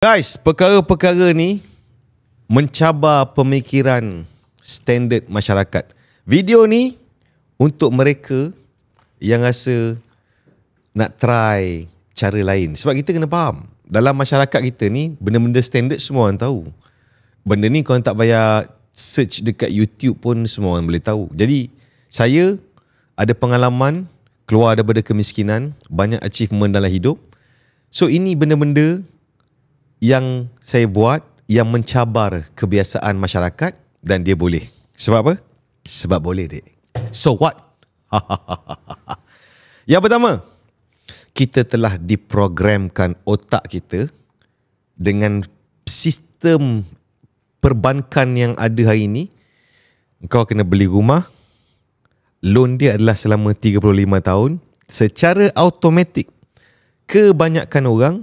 Guys, perkara-perkara ni mencabar pemikiran standard masyarakat. Video ni untuk mereka yang rasa nak try cara lain. Sebab kita kena faham, dalam masyarakat kita ni benda-benda standard semua orang tahu. Benda ni kau tak payah search dekat YouTube pun semua orang boleh tahu. Jadi, saya ada pengalaman keluar daripada kemiskinan, banyak achievement dalam hidup. So ini benda-benda yang saya buat yang mencabar kebiasaan masyarakat dan dia boleh. Sebab apa? Sebab boleh, Dek. So what? yang pertama, kita telah diprogramkan otak kita dengan sistem perbankan yang ada hari ini. Kau kena beli rumah. Loan dia adalah selama 35 tahun. Secara automatik, kebanyakan orang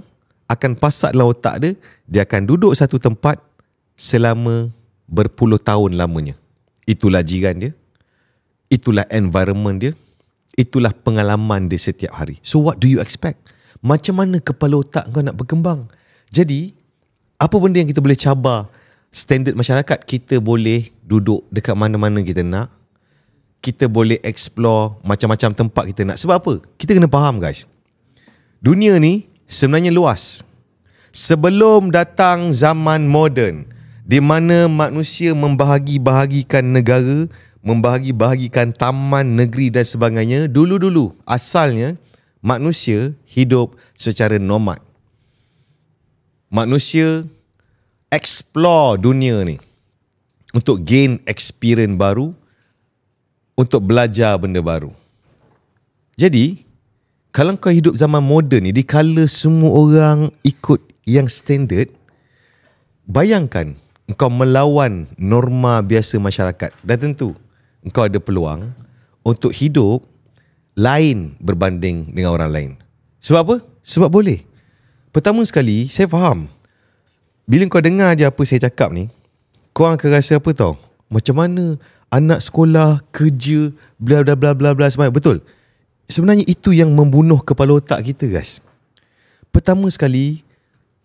akan pasak dalam otak dia, dia akan duduk satu tempat selama berpuluh tahun lamanya. Itulah jiran dia. Itulah environment dia. Itulah pengalaman dia setiap hari. So what do you expect? Macam mana kepala otak kau nak berkembang? Jadi, apa benda yang kita boleh cabar standard masyarakat? Kita boleh duduk dekat mana-mana kita nak. Kita boleh explore macam-macam tempat kita nak. Sebab apa? Kita kena faham guys. Dunia ni sebenarnya luas. Sebelum datang zaman moden di mana manusia membahagi-bahagikan negara, membahagi-bahagikan taman, negeri dan sebagainya, dulu-dulu asalnya manusia hidup secara nomad. Manusia explore dunia ni untuk gain experience baru, untuk belajar benda baru. Jadi, kalau kau hidup zaman moden ni dikala semua orang ikut yang standard bayangkan kau melawan norma biasa masyarakat dan tentu kau ada peluang untuk hidup lain berbanding dengan orang lain sebab apa sebab boleh pertama sekali saya faham bila kau dengar je apa saya cakap ni kau akan rasa apa tau macam mana anak sekolah kerja bla bla bla bla bla Semua betul Sebenarnya itu yang membunuh kepala otak kita guys. Pertama sekali,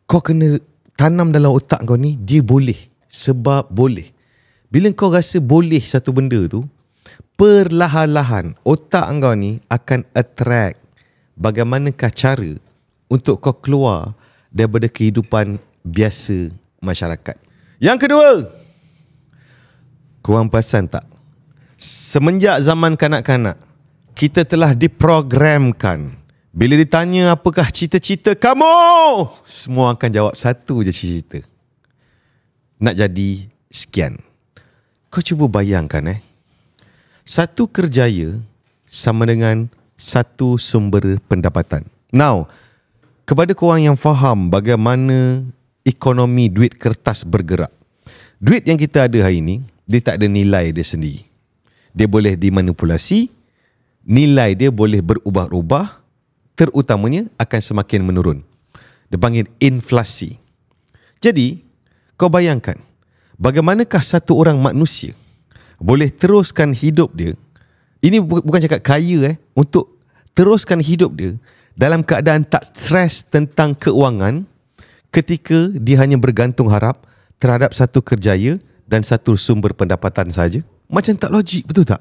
kau kena tanam dalam otak kau ni, dia boleh. Sebab boleh. Bila kau rasa boleh satu benda tu, perlahan-lahan otak kau ni akan attract bagaimanakah cara untuk kau keluar daripada kehidupan biasa masyarakat. Yang kedua, kau perasan tak? Semenjak zaman kanak-kanak, kita telah diprogramkan. Bila ditanya apakah cita-cita kamu, semua akan jawab satu je cita-cita. Nak jadi sekian. Kau cuba bayangkan eh. Satu kerjaya sama dengan satu sumber pendapatan. Now, kepada korang yang faham bagaimana ekonomi duit kertas bergerak. Duit yang kita ada hari ini, dia tak ada nilai dia sendiri. Dia boleh dimanipulasi, nilai dia boleh berubah-ubah terutamanya akan semakin menurun. Dia inflasi. Jadi, kau bayangkan bagaimanakah satu orang manusia boleh teruskan hidup dia ini bukan cakap kaya eh untuk teruskan hidup dia dalam keadaan tak stres tentang keuangan ketika dia hanya bergantung harap terhadap satu kerjaya dan satu sumber pendapatan saja macam tak logik betul tak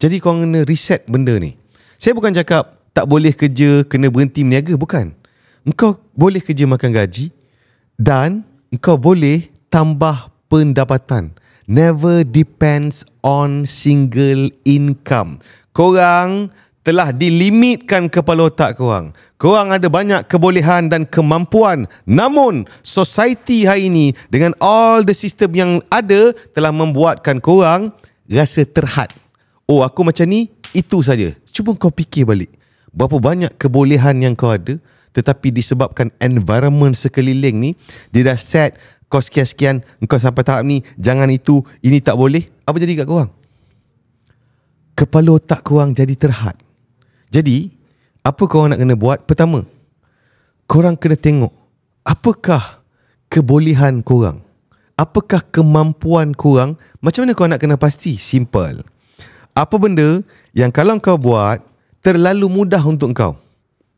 jadi korang kena reset benda ni. Saya bukan cakap tak boleh kerja, kena berhenti meniaga. Bukan. Engkau boleh kerja makan gaji dan engkau boleh tambah pendapatan. Never depends on single income. Korang telah dilimitkan kepala otak korang. Korang ada banyak kebolehan dan kemampuan. Namun, society hari ini dengan all the system yang ada telah membuatkan korang rasa terhad. Oh aku macam ni Itu saja Cuba kau fikir balik Berapa banyak kebolehan yang kau ada Tetapi disebabkan environment sekeliling ni Dia dah set Kau sekian-sekian Kau sampai tahap ni Jangan itu Ini tak boleh Apa jadi kat korang? Kepala otak korang jadi terhad Jadi Apa korang nak kena buat? Pertama Korang kena tengok Apakah Kebolehan korang Apakah kemampuan korang Macam mana korang nak kena pasti Simple apa benda yang kalau kau buat terlalu mudah untuk kau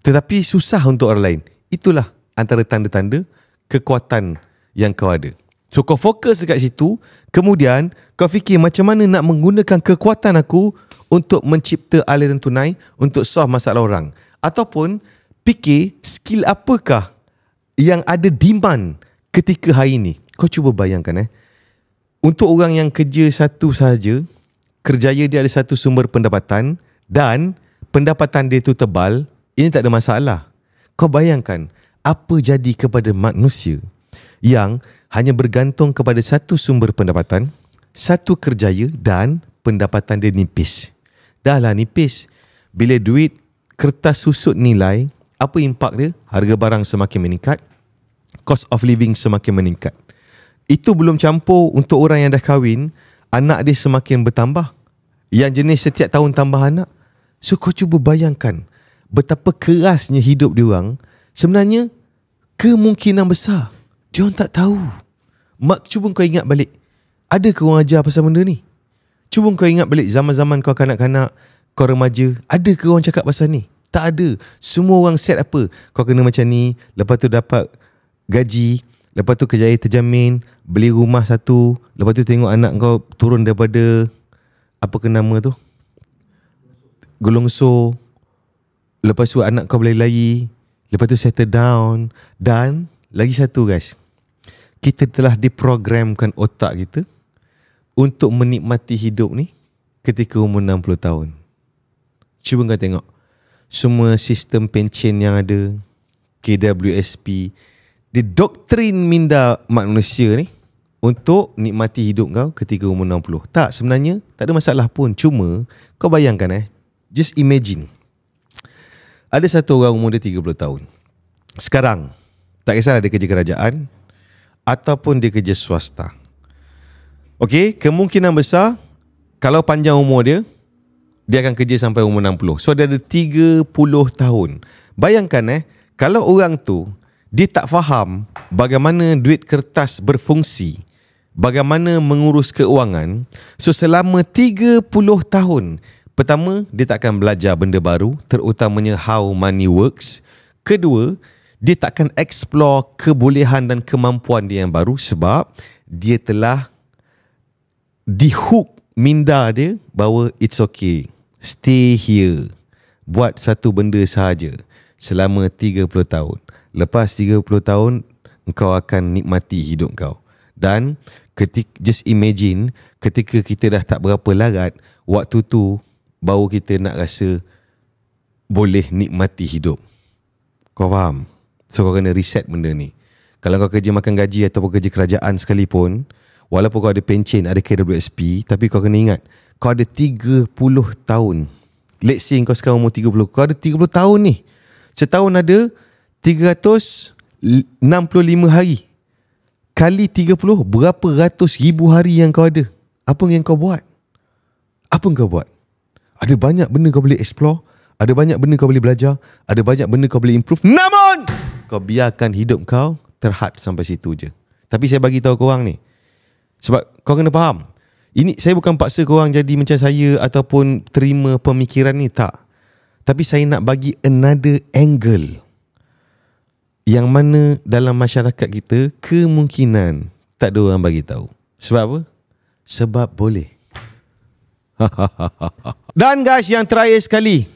tetapi susah untuk orang lain. Itulah antara tanda-tanda kekuatan yang kau ada. So kau fokus dekat situ, kemudian kau fikir macam mana nak menggunakan kekuatan aku untuk mencipta aliran tunai untuk solve masalah orang. Ataupun fikir skill apakah yang ada demand ketika hari ini. Kau cuba bayangkan eh. Untuk orang yang kerja satu saja kerjaya dia ada satu sumber pendapatan dan pendapatan dia itu tebal, ini tak ada masalah. Kau bayangkan apa jadi kepada manusia yang hanya bergantung kepada satu sumber pendapatan, satu kerjaya dan pendapatan dia nipis. Dahlah nipis. Bila duit kertas susut nilai, apa impak dia? Harga barang semakin meningkat, cost of living semakin meningkat. Itu belum campur untuk orang yang dah kahwin, anak dia semakin bertambah yang jenis setiap tahun tambah anak. So kau cuba bayangkan betapa kerasnya hidup diorang. Sebenarnya kemungkinan besar dia orang tak tahu. Mak cuba kau ingat balik. Ada ke orang ajar pasal benda ni? Cuba kau ingat balik zaman-zaman kau kanak-kanak, kau remaja, ada ke orang cakap pasal ni? Tak ada. Semua orang set apa? Kau kena macam ni, lepas tu dapat gaji, lepas tu kerjaya terjamin, beli rumah satu, lepas tu tengok anak kau turun daripada apa ke nama tu Gelongso Lepas tu anak kau boleh lari Lepas tu settle down Dan lagi satu guys Kita telah diprogramkan otak kita Untuk menikmati hidup ni Ketika umur 60 tahun Cuba kau tengok Semua sistem pension yang ada KWSP Didoktrin minda manusia ni untuk nikmati hidup kau ketika umur 60. Tak sebenarnya tak ada masalah pun. Cuma kau bayangkan eh. Just imagine. Ada satu orang umur dia 30 tahun. Sekarang tak kisahlah dia kerja kerajaan ataupun dia kerja swasta. Okey, kemungkinan besar kalau panjang umur dia dia akan kerja sampai umur 60. So dia ada 30 tahun. Bayangkan eh kalau orang tu dia tak faham bagaimana duit kertas berfungsi bagaimana mengurus keuangan. So selama 30 tahun, pertama dia tak akan belajar benda baru, terutamanya how money works. Kedua, dia tak akan explore kebolehan dan kemampuan dia yang baru sebab dia telah dihook minda dia bahawa it's okay. Stay here. Buat satu benda sahaja selama 30 tahun. Lepas 30 tahun, kau akan nikmati hidup kau. Dan ketika just imagine ketika kita dah tak berapa larat waktu tu baru kita nak rasa boleh nikmati hidup kau faham so kau kena reset benda ni kalau kau kerja makan gaji ataupun kerja kerajaan sekalipun walaupun kau ada pencen ada KWSP tapi kau kena ingat kau ada 30 tahun let's say kau sekarang umur 30 kau ada 30 tahun ni setahun ada 365 hari Kali 30 Berapa ratus ribu hari yang kau ada Apa yang kau buat Apa yang kau buat Ada banyak benda kau boleh explore Ada banyak benda kau boleh belajar Ada banyak benda kau boleh improve Namun Kau biarkan hidup kau Terhad sampai situ je Tapi saya bagi tahu korang ni Sebab kau kena faham ini saya bukan paksa korang jadi macam saya ataupun terima pemikiran ni tak. Tapi saya nak bagi another angle yang mana dalam masyarakat kita kemungkinan tak ada orang bagi tahu. Sebab apa? Sebab boleh. Dan guys yang terakhir sekali.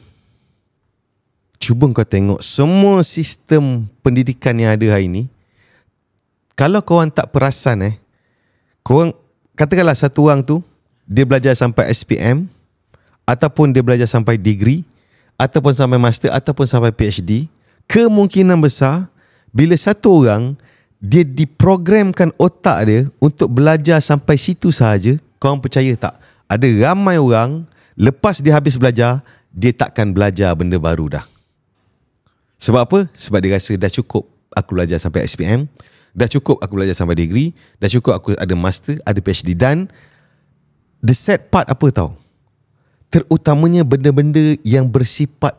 Cuba kau tengok semua sistem pendidikan yang ada hari ini. Kalau kau orang tak perasan eh. Kau orang katakanlah satu orang tu dia belajar sampai SPM ataupun dia belajar sampai degree ataupun sampai master ataupun sampai PhD, kemungkinan besar bila satu orang dia diprogramkan otak dia untuk belajar sampai situ sahaja, korang percaya tak? Ada ramai orang lepas dia habis belajar, dia takkan belajar benda baru dah. Sebab apa? Sebab dia rasa dah cukup aku belajar sampai SPM, dah cukup aku belajar sampai degree, dah cukup aku ada master, ada PhD dan the sad part apa tau? Terutamanya benda-benda yang bersifat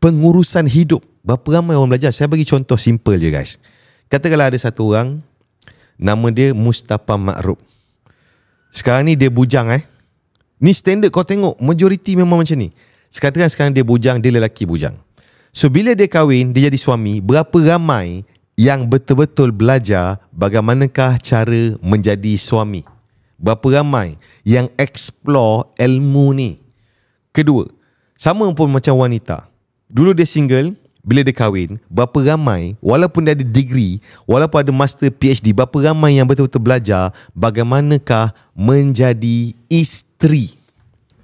pengurusan hidup Berapa ramai orang belajar? Saya bagi contoh simple je guys. Katakanlah ada satu orang, nama dia Mustafa Makrub. Sekarang ni dia bujang eh. Ni standard kau tengok, majoriti memang macam ni. Sekarang sekarang dia bujang, dia lelaki bujang. So bila dia kahwin, dia jadi suami, berapa ramai yang betul-betul belajar bagaimanakah cara menjadi suami? Berapa ramai yang explore ilmu ni? Kedua, sama pun macam wanita. Dulu dia single, bila dia kahwin, berapa ramai walaupun dia ada degree, walaupun ada master PhD, berapa ramai yang betul-betul belajar bagaimanakah menjadi isteri.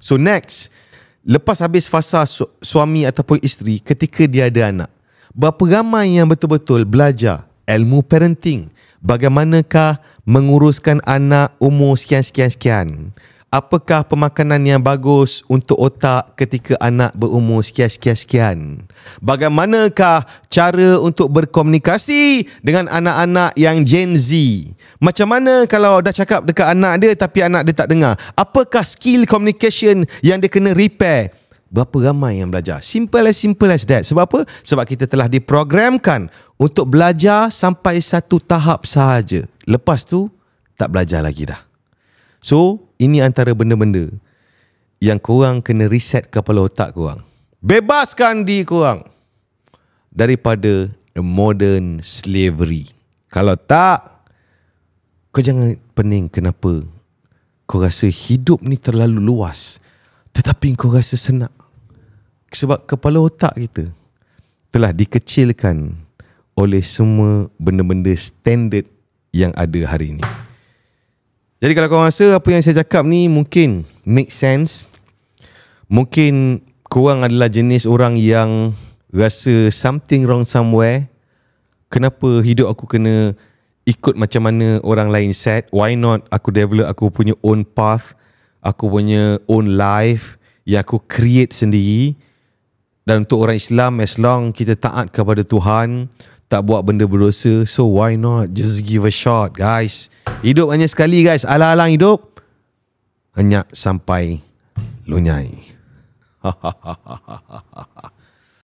So next, lepas habis fasa su- suami ataupun isteri ketika dia ada anak, berapa ramai yang betul-betul belajar ilmu parenting, bagaimanakah menguruskan anak umur sekian-sekian-sekian. Apakah pemakanan yang bagus untuk otak ketika anak berumur sekian-sekian-sekian? Bagaimanakah cara untuk berkomunikasi dengan anak-anak yang Gen Z? Macam mana kalau dah cakap dekat anak dia tapi anak dia tak dengar? Apakah skill communication yang dia kena repair? Berapa ramai yang belajar? Simple as simple as that. Sebab apa? Sebab kita telah diprogramkan untuk belajar sampai satu tahap sahaja. Lepas tu, tak belajar lagi dah. So ini antara benda-benda yang korang kena reset kepala otak korang. Bebaskan diri korang daripada the modern slavery. Kalau tak, kau jangan pening kenapa kau rasa hidup ni terlalu luas tetapi kau rasa senang. Sebab kepala otak kita telah dikecilkan oleh semua benda-benda standard yang ada hari ini. Jadi kalau kau rasa apa yang saya cakap ni mungkin make sense. Mungkin kau adalah jenis orang yang rasa something wrong somewhere. Kenapa hidup aku kena ikut macam mana orang lain set? Why not aku develop aku punya own path? Aku punya own life yang aku create sendiri. Dan untuk orang Islam as long kita taat kepada Tuhan, tak buat benda berdosa so why not just give a shot guys hidup hanya sekali guys alang-alang hidup hanya sampai lunyai ha ha ha ha ha